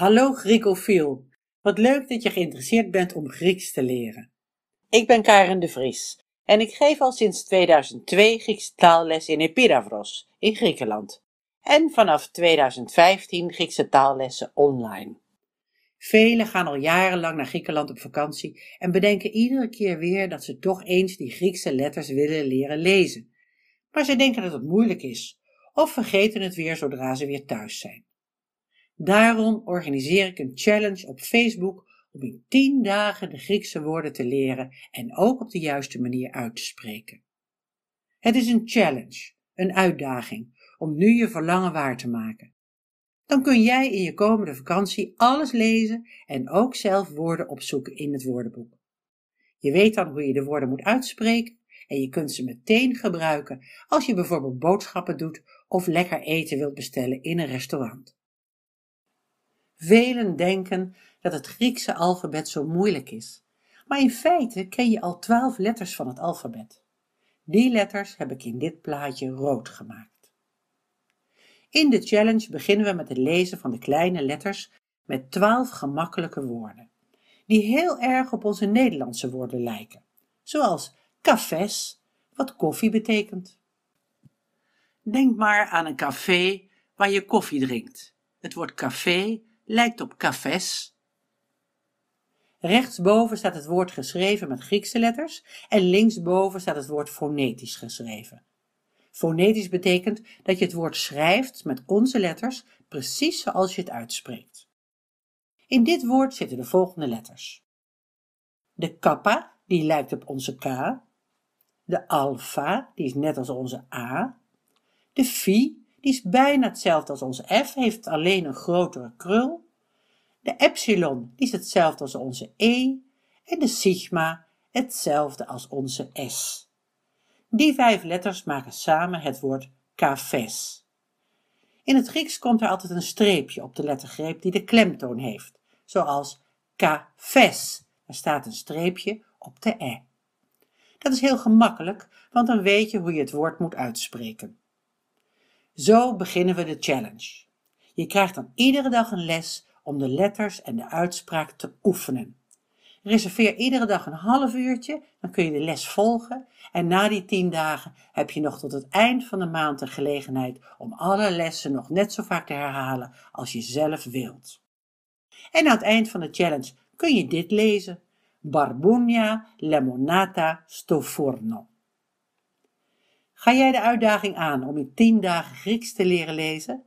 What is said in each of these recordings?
Hallo Griekofiel. Wat leuk dat je geïnteresseerd bent om Grieks te leren. Ik ben Karen de Vries en ik geef al sinds 2002 Griekse taalles in Epidavros in Griekenland en vanaf 2015 Griekse taallessen online. Velen gaan al jarenlang naar Griekenland op vakantie en bedenken iedere keer weer dat ze toch eens die Griekse letters willen leren lezen. Maar ze denken dat het moeilijk is of vergeten het weer zodra ze weer thuis zijn. Daarom organiseer ik een challenge op Facebook om in 10 dagen de Griekse woorden te leren en ook op de juiste manier uit te spreken. Het is een challenge, een uitdaging, om nu je verlangen waar te maken. Dan kun jij in je komende vakantie alles lezen en ook zelf woorden opzoeken in het woordenboek. Je weet dan hoe je de woorden moet uitspreken en je kunt ze meteen gebruiken als je bijvoorbeeld boodschappen doet of lekker eten wilt bestellen in een restaurant. Velen denken dat het Griekse alfabet zo moeilijk is, maar in feite ken je al twaalf letters van het alfabet. Die letters heb ik in dit plaatje rood gemaakt. In de challenge beginnen we met het lezen van de kleine letters met twaalf gemakkelijke woorden, die heel erg op onze Nederlandse woorden lijken, zoals cafés, wat koffie betekent. Denk maar aan een café waar je koffie drinkt. Het woord café lijkt op cafés. Rechtsboven staat het woord geschreven met Griekse letters en linksboven staat het woord fonetisch geschreven. Fonetisch betekent dat je het woord schrijft met onze letters precies zoals je het uitspreekt. In dit woord zitten de volgende letters. De kappa, die lijkt op onze K. De alfa, die is net als onze A. De phi, die is bijna hetzelfde als onze f, heeft alleen een grotere krul. De epsilon is hetzelfde als onze e. En de sigma hetzelfde als onze s. Die vijf letters maken samen het woord kafes. In het Grieks komt er altijd een streepje op de lettergreep die de klemtoon heeft, zoals kafes. Er staat een streepje op de e. Dat is heel gemakkelijk, want dan weet je hoe je het woord moet uitspreken. Zo beginnen we de challenge. Je krijgt dan iedere dag een les om de letters en de uitspraak te oefenen. Reserveer iedere dag een half uurtje, dan kun je de les volgen. En na die tien dagen heb je nog tot het eind van de maand de gelegenheid om alle lessen nog net zo vaak te herhalen als je zelf wilt. En aan het eind van de challenge kun je dit lezen: Barbunia lemonata sto Ga jij de uitdaging aan om in 10 dagen Grieks te leren lezen?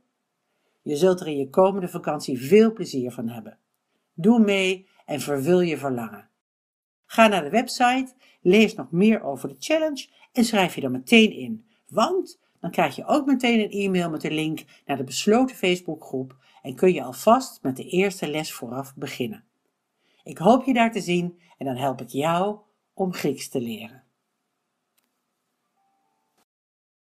Je zult er in je komende vakantie veel plezier van hebben. Doe mee en vervul je verlangen. Ga naar de website, lees nog meer over de challenge en schrijf je dan meteen in. Want dan krijg je ook meteen een e-mail met de link naar de besloten Facebookgroep en kun je alvast met de eerste les vooraf beginnen. Ik hoop je daar te zien en dan help ik jou om Grieks te leren.